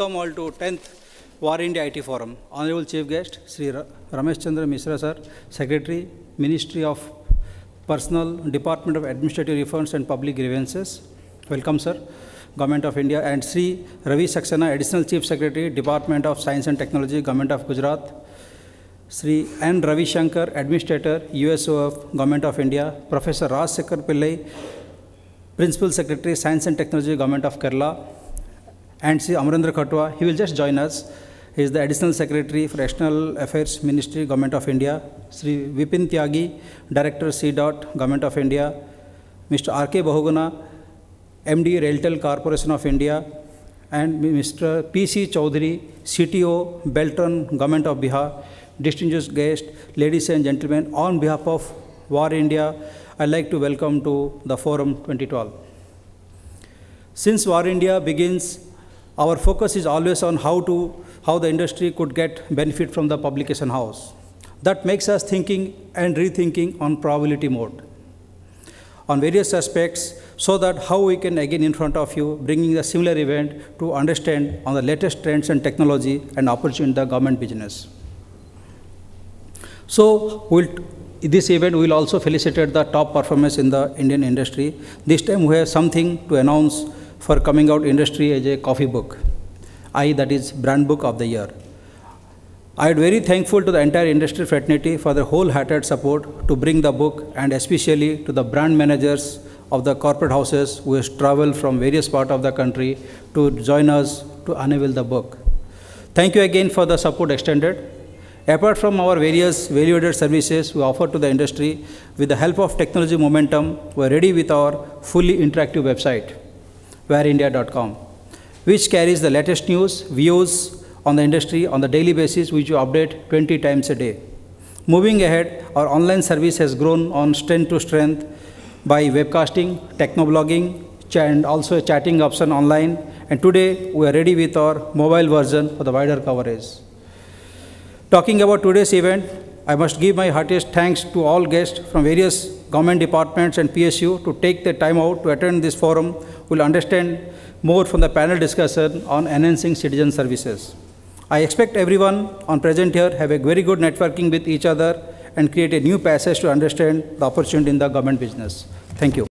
Welcome all to 10th War India IT Forum. Honorable Chief Guest, Sri Ramesh Chandra Misra Sir, Secretary, Ministry of Personal, Department of Administrative Reforms and Public Grievances. Welcome, sir. Government of India and Sri Ravi Saxena, Additional Chief Secretary, Department of Science and Technology, Government of Gujarat. Sri N. Ravi Shankar, Administrator, USOF, Government of India. Professor Raj Sekhar Pillai, Principal Secretary, Science and Technology, Government of Kerala. and Sri Amarendra Khatwa. He will just join us. He is the Additional Secretary for External Affairs Ministry, Government of India. Sri Vipin Tyagi, Director C. Dot, Government of India. Mr. R. K. Bahuguna, MD Railtel Corporation of India. And Mr. P. C. Chaudhary, CTO, Beltran, Government of Bihar. Distinguished guests, ladies and gentlemen, on behalf of War India, I'd like to welcome to the Forum 2012. Since War India begins our focus is always on how, to, how the industry could get benefit from the publication house. That makes us thinking and rethinking on probability mode on various aspects so that how we can again in front of you bringing the similar event to understand on the latest trends and technology and opportunity in the government business. So we'll, this event will also felicitate the top performance in the Indian industry. This time we have something to announce for coming out industry as a coffee book. I, that is brand book of the year. I am very thankful to the entire industry fraternity for their wholehearted support to bring the book and especially to the brand managers of the corporate houses who has traveled from various parts of the country to join us to unveil the book. Thank you again for the support extended. Apart from our various value-added services we offer to the industry, with the help of technology momentum, we are ready with our fully interactive website wareindia.com, which carries the latest news, views on the industry on the daily basis, which we update 20 times a day. Moving ahead, our online service has grown on strength to strength by webcasting, technoblogging, and also a chatting option online. And today, we are ready with our mobile version for the wider coverage. Talking about today's event, I must give my heartiest thanks to all guests from various government departments and PSU to take the time out to attend this forum will understand more from the panel discussion on enhancing citizen services. I expect everyone on present here have a very good networking with each other and create a new passage to understand the opportunity in the government business. Thank you.